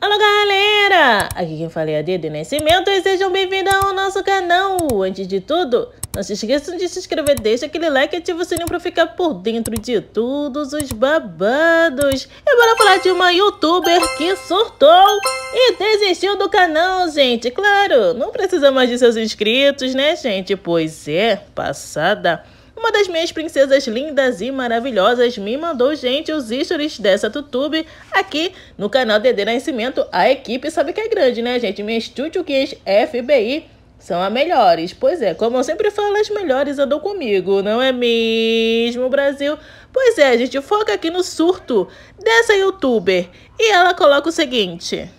Alô galera, aqui quem fala é a Dede Nascimento e sejam bem-vindos ao nosso canal. Antes de tudo, não se esqueçam de se inscrever, deixa aquele like e ativa o sininho para ficar por dentro de todos os babados. E bora falar de uma youtuber que surtou e desistiu do canal, gente. Claro, não precisa mais de seus inscritos, né gente? Pois é, passada... Uma das minhas princesas lindas e maravilhosas me mandou, gente, os stories dessa Tutube aqui no canal DD Nascimento. A equipe sabe que é grande, né, gente? Minhas tchutchuquinhas FBI são as melhores. Pois é, como eu sempre falo, as melhores andam comigo, não é mesmo, Brasil? Pois é, gente, foca aqui no surto dessa youtuber. E ela coloca o seguinte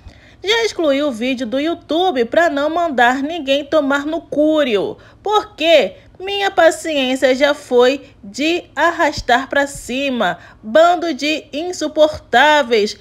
já excluiu o vídeo do YouTube para não mandar ninguém tomar no cúrio, porque minha paciência já foi de arrastar para cima, bando de insuportáveis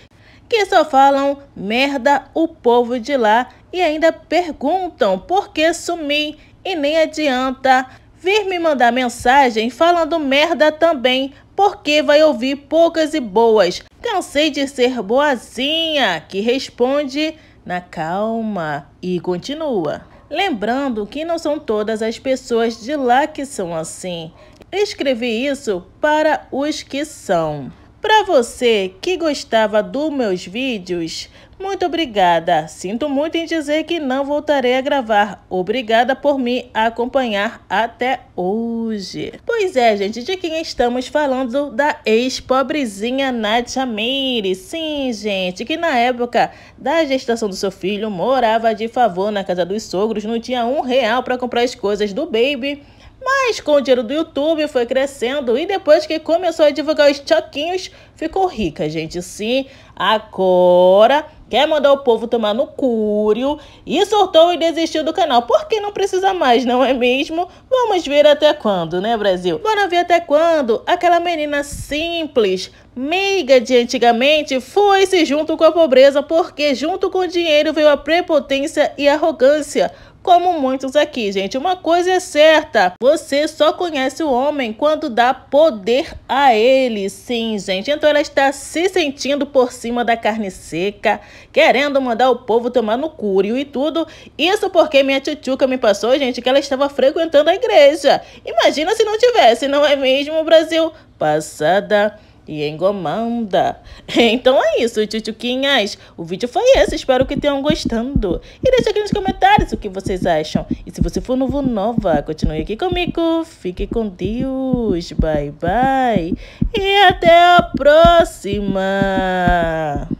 que só falam merda o povo de lá e ainda perguntam por que sumi e nem adianta vir me mandar mensagem falando merda também, porque vai ouvir poucas e boas. Cansei de ser boazinha, que responde na calma e continua. Lembrando que não são todas as pessoas de lá que são assim. Escrevi isso para os que são. Para você que gostava dos meus vídeos, muito obrigada. Sinto muito em dizer que não voltarei a gravar. Obrigada por me acompanhar até hoje. Pois é, gente, de quem estamos falando? Da ex-pobrezinha Nadia Meire. Sim, gente, que na época da gestação do seu filho morava de favor na casa dos sogros, não tinha um real para comprar as coisas do baby mas com o dinheiro do YouTube foi crescendo e depois que começou a divulgar os choquinhos, ficou rica, gente. Sim, agora quer mandar o povo tomar no cúrio e soltou e desistiu do canal. Porque não precisa mais, não é mesmo? Vamos ver até quando, né, Brasil? Bora ver até quando aquela menina simples, meiga de antigamente, foi-se junto com a pobreza, porque junto com o dinheiro veio a prepotência e arrogância como muitos aqui, gente. Uma coisa é certa, você só conhece o homem quando dá poder a ele, sim, gente. Então ela está se sentindo por cima da carne seca, querendo mandar o povo tomar no cúrio e tudo. Isso porque minha tchutchuca me passou, gente, que ela estava frequentando a igreja. Imagina se não tivesse, não é mesmo, Brasil? Passada e engomanda. Então é isso, tchutchuquinhas. O vídeo foi esse, espero que tenham gostando. E deixe aqui nos comentários o que vocês acham. E se você for novo nova, continue aqui comigo. Fique com Deus. Bye, bye. E até a próxima.